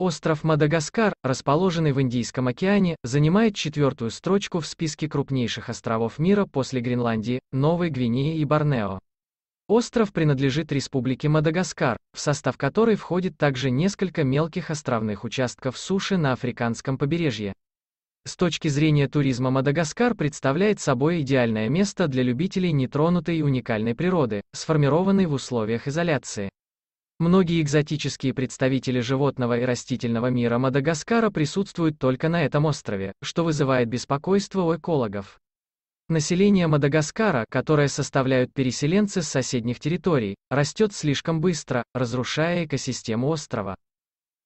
Остров Мадагаскар, расположенный в Индийском океане, занимает четвертую строчку в списке крупнейших островов мира после Гренландии, Новой Гвинеи и Борнео. Остров принадлежит Республике Мадагаскар, в состав которой входит также несколько мелких островных участков суши на африканском побережье. С точки зрения туризма Мадагаскар представляет собой идеальное место для любителей нетронутой и уникальной природы, сформированной в условиях изоляции. Многие экзотические представители животного и растительного мира Мадагаскара присутствуют только на этом острове, что вызывает беспокойство у экологов. Население Мадагаскара, которое составляют переселенцы с соседних территорий, растет слишком быстро, разрушая экосистему острова.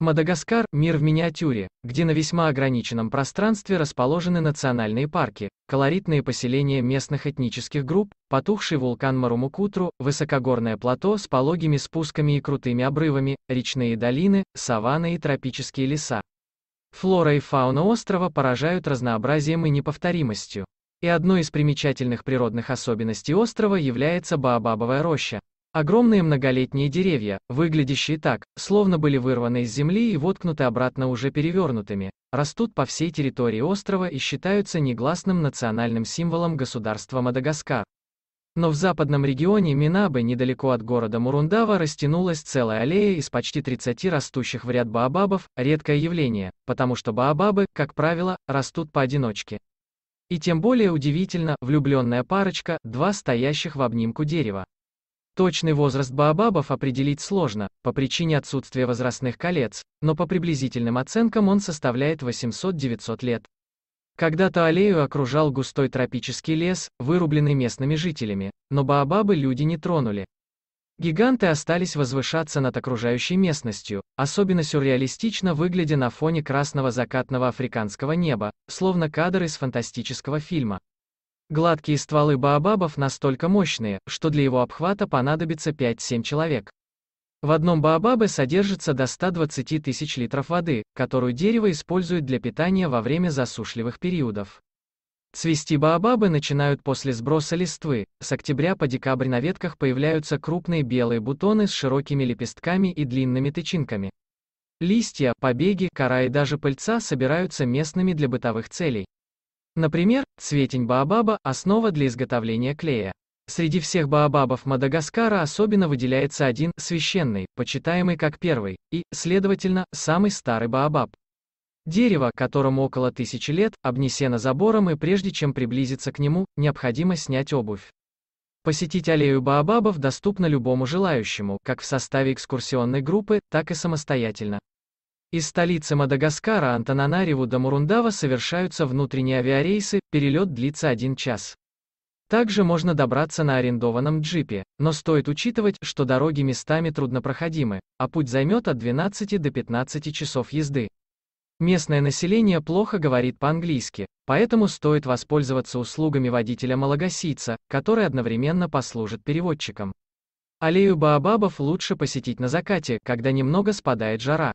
Мадагаскар – мир в миниатюре, где на весьма ограниченном пространстве расположены национальные парки, колоритные поселения местных этнических групп, потухший вулкан Марумукутру, высокогорное плато с пологими спусками и крутыми обрывами, речные долины, саванны и тропические леса. Флора и фауна острова поражают разнообразием и неповторимостью. И одной из примечательных природных особенностей острова является Баобабовая роща. Огромные многолетние деревья, выглядящие так, словно были вырваны из земли и воткнуты обратно уже перевернутыми, растут по всей территории острова и считаются негласным национальным символом государства Мадагаскар. Но в западном регионе Минабы недалеко от города Мурундава растянулась целая аллея из почти 30 растущих в ряд баобабов, редкое явление, потому что баобабы, как правило, растут поодиночке. И тем более удивительно, влюбленная парочка, два стоящих в обнимку дерева. Точный возраст баобабов определить сложно, по причине отсутствия возрастных колец, но по приблизительным оценкам он составляет 800-900 лет. Когда-то аллею окружал густой тропический лес, вырубленный местными жителями, но баобабы люди не тронули. Гиганты остались возвышаться над окружающей местностью, особенно сюрреалистично выглядя на фоне красного закатного африканского неба, словно кадр из фантастического фильма. Гладкие стволы баобабов настолько мощные, что для его обхвата понадобится 5-7 человек. В одном баобабе содержится до 120 тысяч литров воды, которую дерево использует для питания во время засушливых периодов. Цвести баобабы начинают после сброса листвы, с октября по декабрь на ветках появляются крупные белые бутоны с широкими лепестками и длинными тычинками. Листья, побеги, кора и даже пыльца собираются местными для бытовых целей. Например, цветень баобаба – основа для изготовления клея. Среди всех баобабов Мадагаскара особенно выделяется один, священный, почитаемый как первый, и, следовательно, самый старый баобаб. Дерево, которому около тысячи лет, обнесено забором и прежде чем приблизиться к нему, необходимо снять обувь. Посетить аллею Баобабов доступно любому желающему, как в составе экскурсионной группы, так и самостоятельно. Из столицы Мадагаскара Антананариву до Мурундава совершаются внутренние авиарейсы, перелет длится один час. Также можно добраться на арендованном джипе, но стоит учитывать, что дороги местами труднопроходимы, а путь займет от 12 до 15 часов езды. Местное население плохо говорит по-английски, поэтому стоит воспользоваться услугами водителя-малагасийца, который одновременно послужит переводчиком. Аллею Баобабов лучше посетить на закате, когда немного спадает жара.